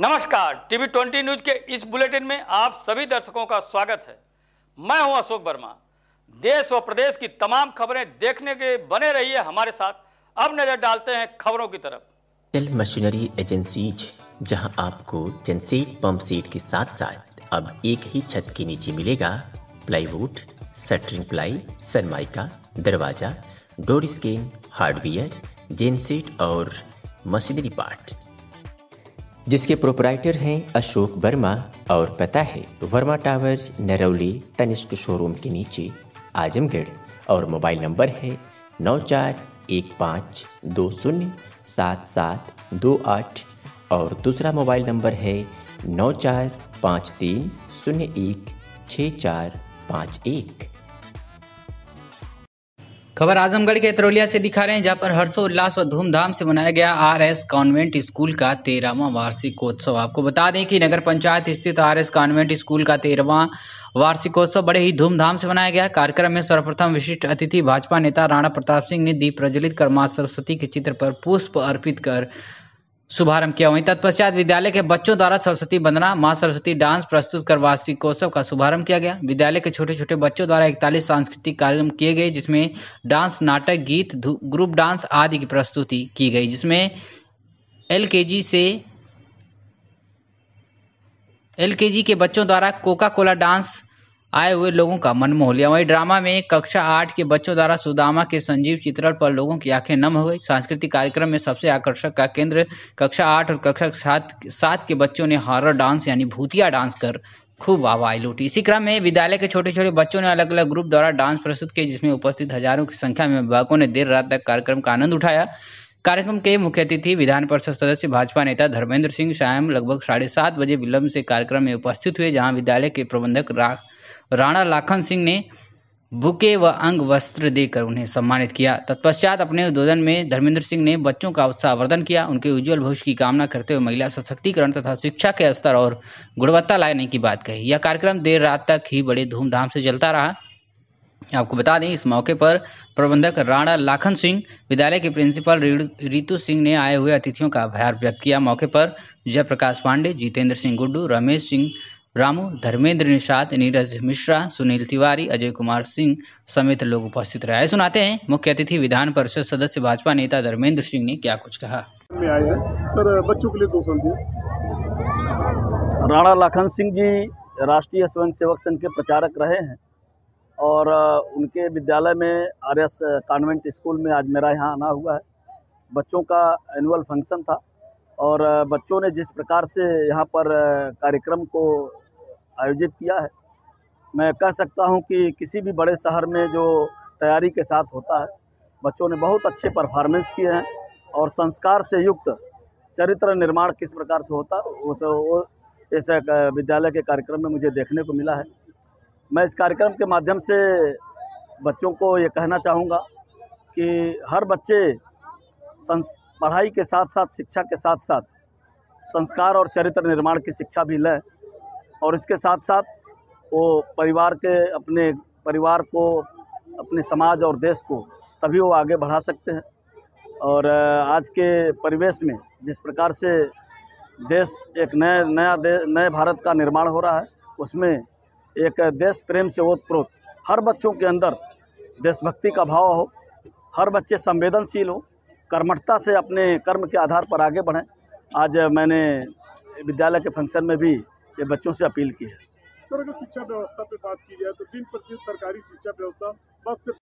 नमस्कार TV twenty news के इस बुलेटिन में आप सभी दर्शकों का स्वागत है मैं हूं अशोक वर्मा देश और प्रदेश की तमाम खबरें देखने के बने रहिए हमारे साथ अब नजर डालते हैं खबरों की तरफ टेल मशीनरी एजेंसीज जहां आपको जनसेट पंप सेट के साथ साथ अब एक ही छत के नीचे मिलेगा प्लाईवुड सटरिंग प्लाई सनमाइका दरवाजा डोर स्क्रीन हार्डवेयर जेनसेट और मशीनरी पार्ट जिसके प्रोपराइटर हैं अशोक वर्मा और पता है वर्मा टावर नरौली तनिष्क शोरूम के नीचे आजमगढ़ और मोबाइल नंबर है नौ चार एक पाँच दो शून्य सात सात दो आठ और दूसरा मोबाइल नंबर है नौ चार पाँच तीन शून्य एक छः चार पाँच एक खबर आजमगढ़ के इतरौलिया से दिखा रहे हैं जहां पर हर्षोल्लास व धूमधाम से मनाया गया आरएस कॉन्वेंट स्कूल का तेरहवां वार्षिकोत्सव आपको बता दें कि नगर पंचायत स्थित आरएस कॉन्वेंट स्कूल का तेरहवां वार्षिकोत्सव बड़े ही धूमधाम से मनाया गया कार्यक्रम में सर्वप्रथम विशिष्ट अतिथि भाजपा नेता राणा प्रताप सिंह ने दीप प्रज्वलित कर माँ सरस्वती के चित्र पर पुष्प अर्पित कर शुभारंभ किया वहीं तत्पश्चात विद्यालय के बच्चों द्वारा सरस्वती वंदना मां सरस्वती डांस प्रस्तुत कर वार्षिकोत्सव का शुभारंभ किया गया विद्यालय के छोटे छोटे बच्चों द्वारा इकतालीस सांस्कृतिक कार्यक्रम किए गए जिसमें डांस नाटक गीत ग्रुप डांस आदि की प्रस्तुति की गई जिसमें एल से एल के बच्चों द्वारा कोका कोला डांस आए हुए लोगों का मन मोह लिया वही ड्रामा में कक्षा आठ के बच्चों द्वारा सुदामा के संजीव चित्रण पर लोगों की आंखें नम हो गई सांस्कृतिक कार्यक्रम में सबसे आकर्षक का केंद्र कक्षा आठ और कक्षा सात सात के बच्चों ने हॉरर डांस यानी भूतिया डांस कर खूब वाहवाही लूटी इसी क्रम में विद्यालय के छोटे छोटे बच्चों ने अलग अलग ग्रुप द्वारा डांस प्रस्तुत किए जिसमें उपस्थित हजारों की संख्या में अभिभावकों ने देर रात तक कार्यक्रम का आनंद उठाया कार्यक्रम के मुख्य अतिथि विधान परिषद सदस्य भाजपा नेता धर्मेंद्र सिंह शायम लगभग साढ़े सात बजे विलंब से कार्यक्रम में उपस्थित हुए जहां विद्यालय के प्रबंधक रा, राणा लाखन सिंह ने बुके व अंग वस्त्र देकर उन्हें सम्मानित किया तत्पश्चात अपने उद्बोधन में धर्मेंद्र सिंह ने बच्चों का उत्साहवर्धन किया उनके उज्जवल भविष्य की कामना करते हुए महिला सशक्तिकरण तथा शिक्षा के स्तर और गुणवत्ता लाने की बात कही यह कार्यक्रम देर रात तक ही बड़े धूमधाम से चलता रहा आपको बता दें इस मौके पर प्रबंधक राणा लाखन सिंह विद्यालय के प्रिंसिपल रितु सिंह ने आए हुए अतिथियों का आभार व्यक्त किया मौके पर जयप्रकाश पांडे जितेंद्र सिंह गुड्डू रमेश सिंह रामू धर्मेंद्र निषाद नीरज मिश्रा सुनील तिवारी अजय कुमार सिंह समेत लोग उपस्थित रहे सुनाते हैं मुख्य अतिथि विधान परिषद सदस्य भाजपा नेता धर्मेंद्र सिंह ने क्या कुछ कहा सर बच्चों के लिए दो राणा लाखन सिंह जी राष्ट्रीय सेवक संघ के प्रचारक रहे हैं और उनके विद्यालय में आर एस कॉन्वेंट स्कूल में आज मेरा यहाँ आना हुआ है बच्चों का एनुअल फंक्शन था और बच्चों ने जिस प्रकार से यहाँ पर कार्यक्रम को आयोजित किया है मैं कह सकता हूँ कि किसी भी बड़े शहर में जो तैयारी के साथ होता है बच्चों ने बहुत अच्छे परफॉर्मेंस किए हैं और संस्कार से युक्त चरित्र निर्माण किस प्रकार से होता है वो इस विद्यालय के कार्यक्रम में मुझे देखने को मिला है मैं इस कार्यक्रम के माध्यम से बच्चों को ये कहना चाहूँगा कि हर बच्चे संस पढ़ाई के साथ साथ शिक्षा के साथ साथ संस्कार और चरित्र निर्माण की शिक्षा भी लें और इसके साथ साथ वो परिवार के अपने परिवार को अपने समाज और देश को तभी वो आगे बढ़ा सकते हैं और आज के परिवेश में जिस प्रकार से देश एक नए नया नए भारत का निर्माण हो रहा है उसमें एक देश प्रेम से ओतप्रोत हर बच्चों के अंदर देशभक्ति का भाव हो हर बच्चे संवेदनशील हो कर्मठता से अपने कर्म के आधार पर आगे बढ़ें आज मैंने विद्यालय के फंक्शन में भी ये बच्चों से अपील की है सर अगर शिक्षा व्यवस्था पे बात की जाए तो दिन प्रतिदिन सरकारी शिक्षा व्यवस्था बस